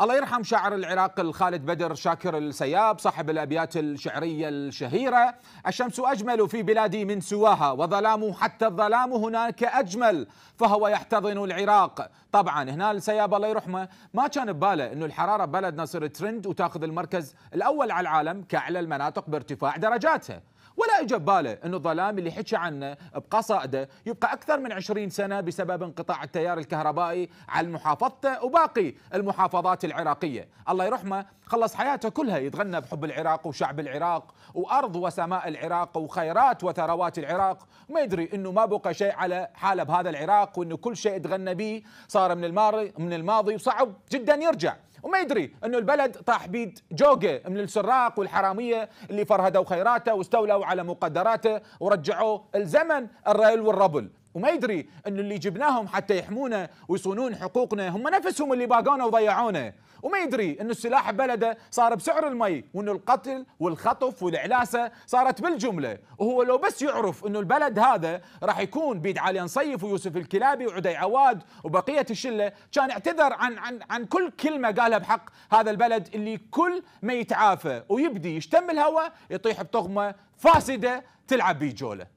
الله يرحم شاعر العراق الخالد بدر شاكر السياب صاحب الأبيات الشعرية الشهيرة الشمس أجمل في بلادي من سواها وظلام حتى الظلام هناك أجمل فهو يحتضن العراق طبعا هنا السياب الله يرحمه ما كان بباله أنه الحرارة بلدنا صرت ترند وتاخذ المركز الأول على العالم كأعلى المناطق بارتفاع درجاتها ولا اجى بباله انه الظلام اللي حكى عنه بقصائده يبقى اكثر من 20 سنه بسبب انقطاع التيار الكهربائي عن محافظته وباقي المحافظات العراقيه، الله يرحمه خلص حياته كلها يتغنى بحب العراق وشعب العراق وارض وسماء العراق وخيرات وثروات العراق، ما يدري انه ما بقى شيء على حاله بهذا العراق وانه كل شيء تغنى به صار من الماضي من الماضي وصعب جدا يرجع. وما يدري انه البلد طاح بيد جوقه من السراق والحراميه اللي فرهدوا خيراته واستولوا على مقدراته ورجعوه الزمن الريل والربل وما يدري انه اللي جبناهم حتى يحمونا ويصونون حقوقنا هم نفسهم اللي باقونا وضيعونا وما يدري أن السلاح بلده صار بسعر المي وأن القتل والخطف والعلاسة صارت بالجملة وهو لو بس يعرف أنه البلد هذا راح يكون بيد علي نصيف ويوسف الكلابي وعدي عواد وبقية الشلة كان اعتذر عن, عن, عن كل كلمة قالها بحق هذا البلد اللي كل ما يتعافى ويبدي يشتم الهواء يطيح بطغمة فاسدة تلعب بيه جولة